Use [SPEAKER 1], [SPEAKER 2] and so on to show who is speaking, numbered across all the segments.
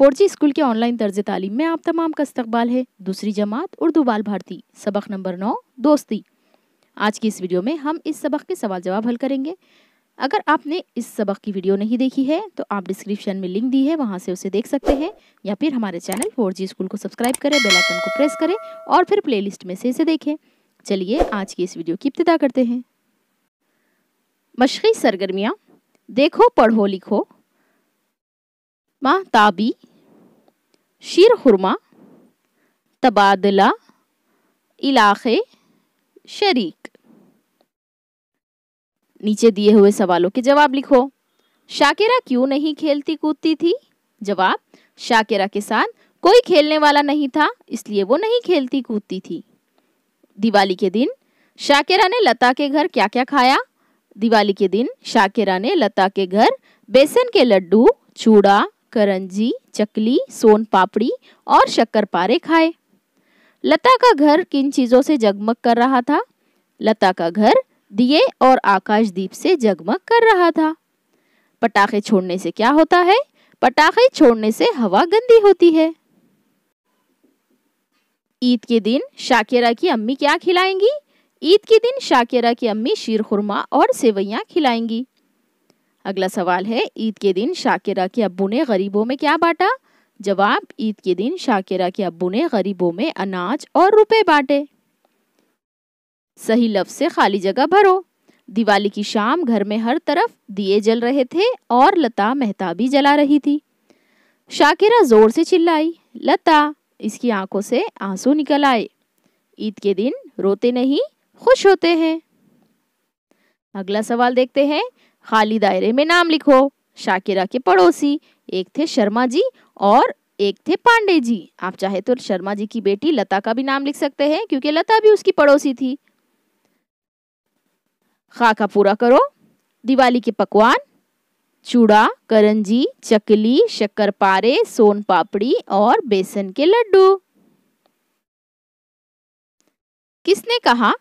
[SPEAKER 1] four G school के online तर्ज तालीम में आप तमाम का इस्तकबाल है दूसरी जमात उर्दू बाल भारती सबक नंबर नौ दोस्ती आज की इस वीडियो में हम इस सबक के सवाल जवाब हल करेंगे अगर आपने इस सबक की वीडियो नहीं देखी है तो आप डिस्क्रिप्शन में लिंक दी है वहाँ से उसे देख सकते हैं या फिर हमारे चैनल फोर जी स्कूल को सब्सक्राइब करें बेलाइकन को प्रेस करें और फिर लिस्ट में से इसे देखें चलिए आज की इस वीडियो की इब्तदा करते हैं मशक़ी सरगर्मियाँ देखो पढ़ो लिखो माँ ताबी शीर खुरमा तबादला इलाके शरीक नीचे दिए हुए सवालों के जवाब लिखो शाकिरा क्यों नहीं खेलती कूदती थी जवाब शाकिरा के साथ कोई खेलने वाला नहीं था इसलिए वो नहीं खेलती कूदती थी दिवाली के दिन शाकिरा ने लता के घर क्या क्या खाया दिवाली के दिन शाकिरा ने लता के घर बेसन के लड्डू चूड़ा करंजी चकली सोन पापड़ी और शक्करपारे खाए लता का घर किन चीज़ों से जगमग कर रहा था लता का घर दिए और आकाशदीप से जगमग कर रहा था पटाखे छोड़ने से क्या होता है पटाखे छोड़ने से हवा गंदी होती है ईद के दिन शाकिरा की अम्मी क्या खिलाएंगी ईद के दिन शाकिरा की अम्मी शीर खुरमा और सेवैयाँ खिलाएंगी अगला सवाल है ईद के दिन शाकिरा के अब्बू ने गरीबों में क्या बांटा जवाब ईद के दिन शाकिरा के अब्बू ने गरीबों में अनाज और रुपए बांटे सही लफ्ज से खाली जगह भरो दिवाली की शाम घर में हर तरफ दिए जल रहे थे और लता मेहता भी जला रही थी शाकिरा जोर से चिल्लाई लता इसकी आंखों से आंसू निकल आए ईद के दिन रोते नहीं खुश होते हैं अगला सवाल देखते हैं खाली दायरे में नाम लिखो शाकिरा के पड़ोसी एक थे शर्मा जी और एक थे पांडे जी आप चाहे तो शर्मा जी की बेटी लता का भी नाम लिख सकते हैं क्योंकि लता भी उसकी पड़ोसी थी खाका पूरा करो दिवाली के पकवान चूड़ा करंजी चकली शक्कर पारे सोन पापड़ी और बेसन के लड्डू किसने कहा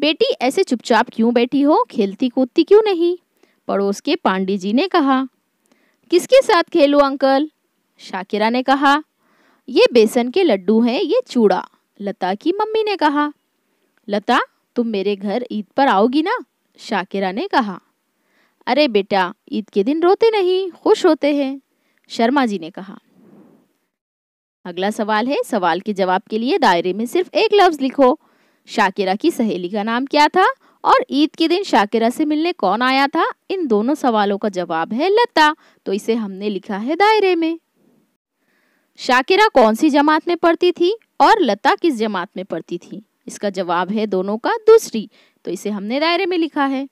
[SPEAKER 1] बेटी ऐसे चुपचाप क्यों बैठी हो खेलती कूदती क्यों नहीं पड़ोस के पांडे जी ने कहा किसके साथ खेलू अंकल शाकिरा ने कहा ये बेसन के लड्डू हैं ये चूड़ा लता की मम्मी ने कहा लता तुम मेरे घर ईद पर आओगी ना शाकिरा ने कहा अरे बेटा ईद के दिन रोते नहीं खुश होते हैं शर्मा जी ने कहा अगला सवाल है सवाल के जवाब के लिए दायरे में सिर्फ एक लफ्ज लिखो शाकिरा की सहेली का नाम क्या था और ईद के दिन शाकिरा से मिलने कौन आया था इन दोनों सवालों का जवाब है लता तो इसे हमने लिखा है दायरे में शाकिरा कौन सी जमात में पढ़ती थी और लता किस जमात में पढ़ती थी इसका जवाब है दोनों का दूसरी तो इसे हमने दायरे में लिखा है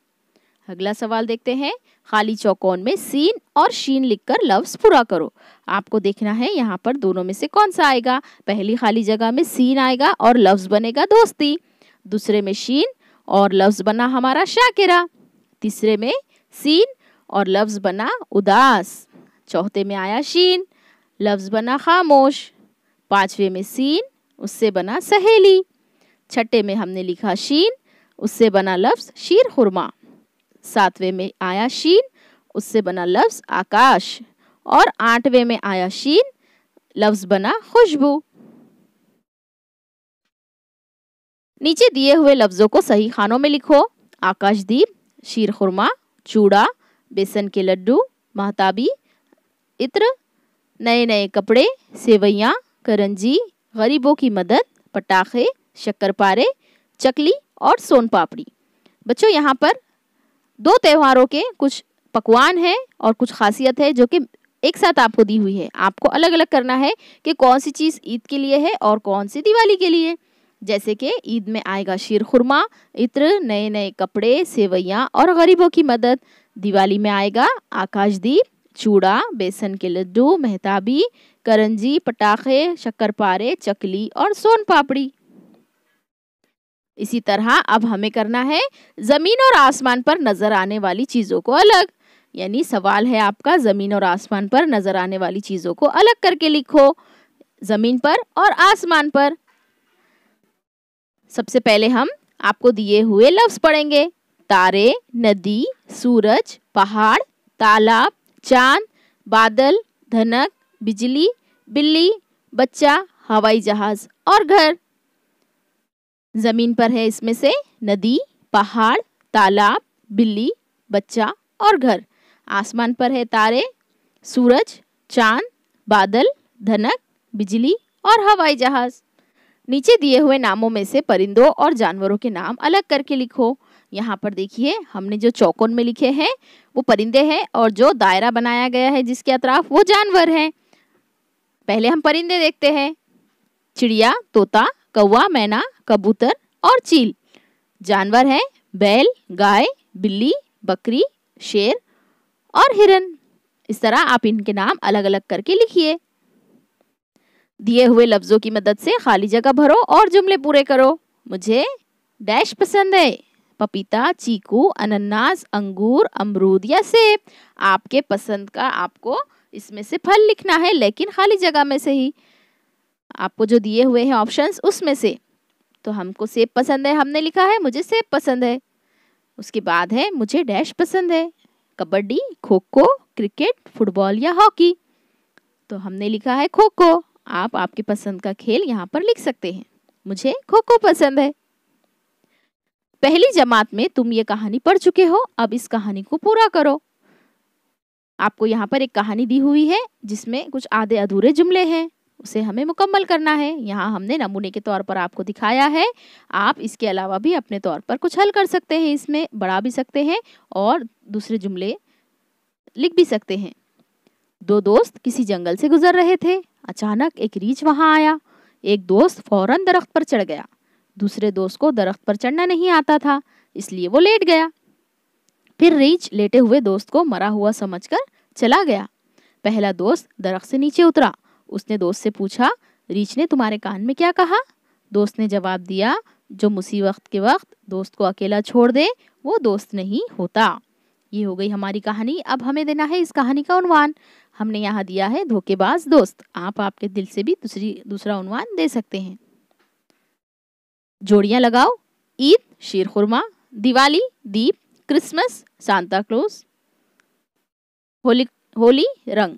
[SPEAKER 1] अगला सवाल देखते हैं खाली चौकोन में सीन और शीन लिखकर लफ्ज पूरा करो आपको देखना है यहाँ पर दोनों में से कौन सा आएगा पहली खाली जगह में सीन आएगा और लफ्ज बनेगा दोस्ती दूसरे में शीन और लफ्ज़ बना हमारा शाकिरा तीसरे में सीन और लफ्ज़ बना उदास चौथे में आया शीन लफ्ज़ बना खामोश पाँचवें में सीन उससे बना सहेली छठे में हमने लिखा शीन उससे बना लफ्ज़ शीर खुरमा सातवें में आया शीन उससे बना लफ्ज़ आकाश और आठवें में आया शीन लफ्ज़ बना खुशबू नीचे दिए हुए लफ्ज़ों को सही खानों में लिखो आकाशदीप शीर खुरमा चूड़ा बेसन के लड्डू महताबी इत्र नए नए कपड़े सेवैयाँ करंजी गरीबों की मदद पटाखे शक्करपारे चकली और सोन पापड़ी बच्चों यहाँ पर दो त्योहारों के कुछ पकवान हैं और कुछ खासियत है जो कि एक साथ आपको दी हुई है आपको अलग अलग करना है कि कौन सी चीज़ ईद के लिए है और कौन सी दिवाली के लिए जैसे कि ईद में आएगा शीर खुरमा इत्र नए नए कपड़े सेवैयाँ और गरीबों की मदद दिवाली में आएगा आकाशदीप चूड़ा बेसन के लड्डू मेहताबी करंजी पटाखे शक्करपारे चकली और सोन पापड़ी इसी तरह अब हमें करना है ज़मीन और आसमान पर नज़र आने वाली चीज़ों को अलग यानी सवाल है आपका ज़मीन और आसमान पर नज़र आने वाली चीज़ों को अलग करके लिखो ज़मीन पर और आसमान पर सबसे पहले हम आपको दिए हुए लफ्ज़ पढ़ेंगे तारे नदी सूरज पहाड़ तालाब चांद बादल धनक बिजली बिल्ली बच्चा हवाई जहाज और घर जमीन पर है इसमें से नदी पहाड़ तालाब बिल्ली बच्चा और घर आसमान पर है तारे सूरज चांद बादल धनक बिजली और हवाई जहाज़ नीचे दिए हुए नामों में से परिंदों और जानवरों के नाम अलग करके लिखो यहाँ पर देखिए हमने जो चौकोन में लिखे हैं वो परिंदे हैं और जो दायरा बनाया गया है जिसके अतराफ वो जानवर हैं पहले हम परिंदे देखते हैं चिड़िया तोता कौवा मैना कबूतर और चील जानवर हैं बैल गाय बिल्ली बकरी शेर और हिरन इस तरह आप इनके नाम अलग अलग करके लिखिए दिए हुए लफ्ज़ों की मदद से खाली जगह भरो और जुमले पूरे करो मुझे डैश पसंद है पपीता चीकू अनन्नास अंगूर अमरूद या सेब आपके पसंद का आपको इसमें से फल लिखना है लेकिन खाली जगह में से ही आपको जो दिए हुए हैं ऑप्शंस उसमें से तो हमको सेब पसंद है हमने लिखा है मुझे सेब पसंद है उसके बाद है मुझे डैश पसंद है कबड्डी खो खो क्रिकेट फुटबॉल या हॉकी तो हमने लिखा है खो खो आप आपकी पसंद का खेल यहाँ पर लिख सकते हैं मुझे खो खो पसंद है पहली जमात में तुम ये कहानी पढ़ चुके हो अब इस कहानी को पूरा करो आपको यहाँ पर एक कहानी दी हुई है जिसमें कुछ आधे अधूरे जुमले हैं उसे हमें मुकम्मल करना है यहाँ हमने नमूने के तौर पर आपको दिखाया है आप इसके अलावा भी अपने तौर पर कुछ हल कर सकते हैं इसमें बढ़ा भी सकते हैं और दूसरे जुमले लिख भी सकते हैं दो दोस्त किसी जंगल से गुजर रहे थे अचानक एक रीछ वहां आया एक दोस्त फौरन दरख्त पर चढ़ गया दूसरे दोस्त को दरख्त पर चढ़ना नहीं आता था इसलिए वो लेट गया फिर रीछ लेटे हुए दोस्त को मरा हुआ समझकर चला गया पहला दोस्त दरख्त से नीचे उतरा उसने दोस्त से पूछा रीछ ने तुम्हारे कान में क्या कहा दोस्त ने जवाब दिया जो मुसीबत के वक्त दोस्त को अकेला छोड़ दे वो दोस्त नहीं होता ये हो गई हमारी कहानी अब हमें देना है इस कहानी का उन्वान हमने यहाँ दिया है धोखेबाज दोस्त आप आपके दिल से भी दूसरी दूसरा उन्वान दे सकते हैं जोड़ियाँ लगाओ ईद शीर खुरमा दिवाली दीप Christmas Santa Claus Holi Holi रंग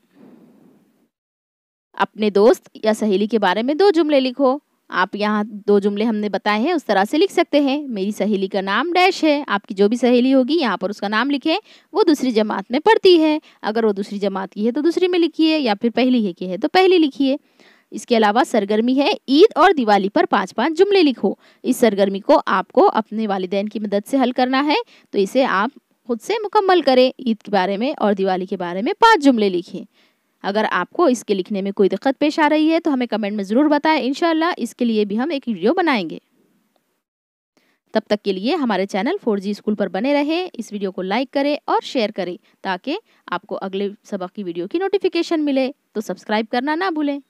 [SPEAKER 1] अपने दोस्त या सहेली के बारे में दो जुमले लिखो आप यहाँ दो जुमले हमने बताए हैं उस तरह से लिख सकते हैं मेरी सहेली का नाम डैश है आपकी जो भी सहेली होगी यहाँ पर उसका नाम लिखें वो दूसरी जमात में पढ़ती है अगर वो दूसरी जमात की है तो दूसरी में लिखिए या फिर पहली है की है तो पहली लिखिए इसके अलावा सरगर्मी है ईद और दिवाली पर पाँच पाँच जुमले लिखो इस सरगर्मी को आपको अपने वालदेन की मदद से हल करना है तो इसे आप खुद से मुकम्मल करें ईद के बारे में और दिवाली के बारे में पाँच जुमले लिखें अगर आपको इसके लिखने में कोई दिक्कत पेश आ रही है तो हमें कमेंट में ज़रूर बताएं इन इसके लिए भी हम एक वीडियो बनाएंगे तब तक के लिए हमारे चैनल 4G स्कूल पर बने रहे इस वीडियो को लाइक करें और शेयर करें ताकि आपको अगले सबक की वीडियो की नोटिफिकेशन मिले तो सब्सक्राइब करना ना भूलें